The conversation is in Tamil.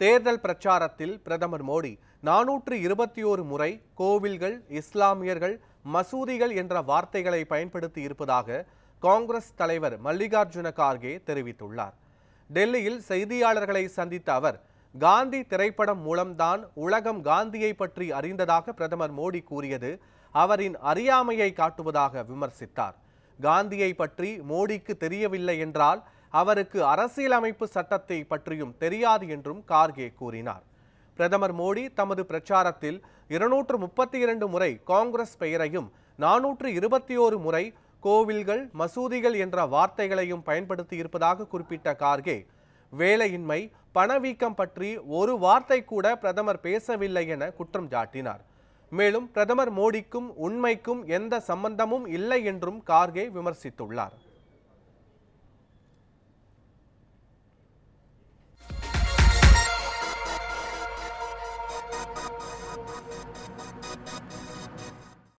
தேர்தல் பிரச்சாரத்தில் பிரதமர் மோடி நானூற்று இருபத்தி ஒரு முறை கோவில்கள் இஸ்லாமியர்கள் மசூதிகள் என்ற வார்த்தைகளை பயன்படுத்தி இருப்பதாக காங்கிரஸ் தலைவர் மல்லிகார்ஜுன கார்கே தெரிவித்துள்ளார் டெல்லியில் செய்தியாளர்களை சந்தித்த அவர் காந்தி திரைப்படம் மூலம்தான் உலகம் காந்தியை பற்றி அறிந்ததாக பிரதமர் மோடி கூறியது அவரின் அறியாமையை காட்டுவதாக விமர்சித்தார் காந்தியை பற்றி மோடிக்கு தெரியவில்லை என்றால் அவருக்கு அரசியலமைப்பு சட்டத்தை பற்றியும் தெரியாது என்றும் கார்கே கூறினார் பிரதமர் மோடி தமது பிரச்சாரத்தில் இருநூற்று முப்பத்தி இரண்டு முறை காங்கிரஸ் பெயரையும் நானூற்று இருபத்தி ஓரு முறை கோவில்கள் மசூதிகள் என்ற வார்த்தைகளையும் பயன்படுத்தியிருப்பதாக குறிப்பிட்ட கார்கே வேலையின்மை பணவீக்கம் பற்றி ஒரு வார்த்தை கூட பிரதமர் பேசவில்லை என குற்றம் சாட்டினார் மேலும் பிரதமர் மோடிக்கும் உண்மைக்கும் எந்த சம்பந்தமும் இல்லை என்றும் கார்கே விமர்சித்துள்ளார்